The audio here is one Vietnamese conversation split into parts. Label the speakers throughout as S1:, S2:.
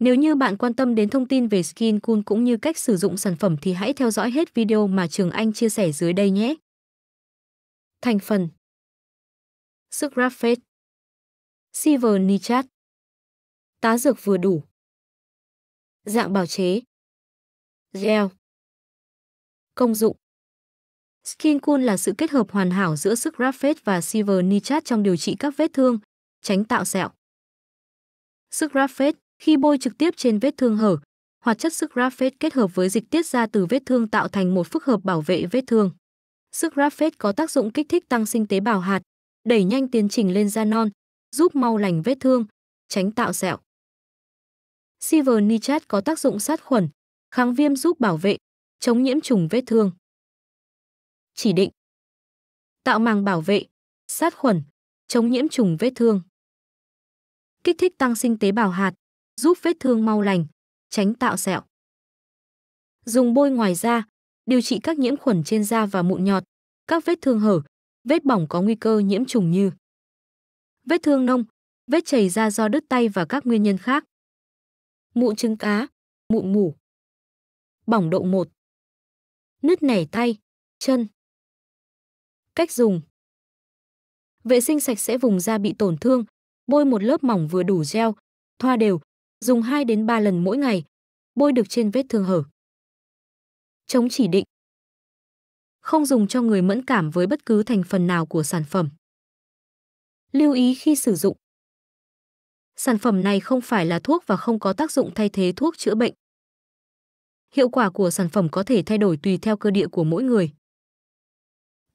S1: Nếu như bạn quan tâm đến thông tin về Skin Cool cũng như cách sử dụng sản phẩm thì hãy
S2: theo dõi hết video mà Trường Anh chia sẻ dưới đây nhé. Thành phần Sức Graphate Silver Nitrat Tá dược vừa đủ Dạng bào chế Gel Công dụng Skin Cool là sự kết hợp hoàn hảo giữa sức graphate và silver nitrat trong điều trị các vết thương, tránh tạo sẹo. Sức
S1: graphate khi bôi trực tiếp trên vết thương hở, hoạt chất sức graphate kết hợp với dịch tiết ra từ vết thương tạo thành một phức hợp bảo vệ vết thương. Sức graphate có tác dụng kích thích tăng sinh tế bào hạt,
S2: đẩy nhanh tiến trình lên da non, giúp mau lành vết thương, tránh tạo sẹo. Silver nitrat có tác dụng sát khuẩn, kháng viêm giúp bảo vệ, chống nhiễm trùng vết thương. Chỉ định Tạo màng bảo vệ, sát khuẩn, chống nhiễm trùng vết thương. Kích thích tăng sinh tế bào hạt, giúp vết thương mau lành, tránh tạo sẹo. Dùng bôi ngoài da, điều trị các nhiễm khuẩn trên da và mụn nhọt, các vết thương hở, vết bỏng có nguy cơ nhiễm trùng như vết thương nông, vết chảy da do đứt tay và các nguyên nhân khác. Mụn trứng cá, mụn mủ. Bỏng độ 1. Nứt nẻ tay, chân. Cách dùng. Vệ sinh sạch sẽ vùng da bị tổn thương, bôi một lớp mỏng vừa đủ gel, thoa đều, dùng 2 đến 3 lần mỗi ngày, bôi được trên vết thương hở. Chống chỉ định Không dùng cho người mẫn cảm với bất cứ thành phần nào của sản phẩm. Lưu ý khi sử dụng Sản phẩm này không phải là thuốc và không có tác dụng thay thế thuốc chữa bệnh. Hiệu quả của sản phẩm có thể thay đổi tùy theo cơ địa của mỗi người.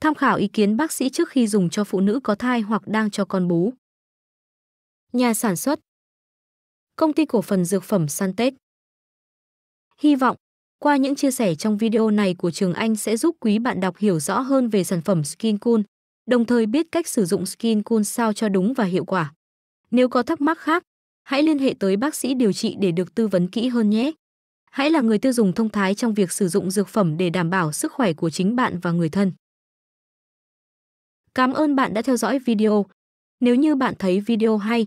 S2: Tham khảo ý kiến bác sĩ trước khi dùng cho phụ nữ có thai hoặc đang cho con bú. Nhà sản xuất công ty cổ phần dược phẩm Santec. Hy vọng, qua những chia sẻ trong
S1: video này của Trường Anh sẽ giúp quý bạn đọc hiểu rõ hơn về sản phẩm Skin Cool, đồng thời biết cách sử dụng Skin Cool sao cho đúng và hiệu quả. Nếu có thắc mắc khác, hãy liên hệ tới bác sĩ điều trị để được tư vấn kỹ hơn nhé. Hãy là người tiêu dùng thông thái trong việc sử dụng dược phẩm để đảm bảo sức khỏe của chính bạn và người thân. Cảm ơn bạn đã theo dõi video. Nếu như bạn thấy video hay,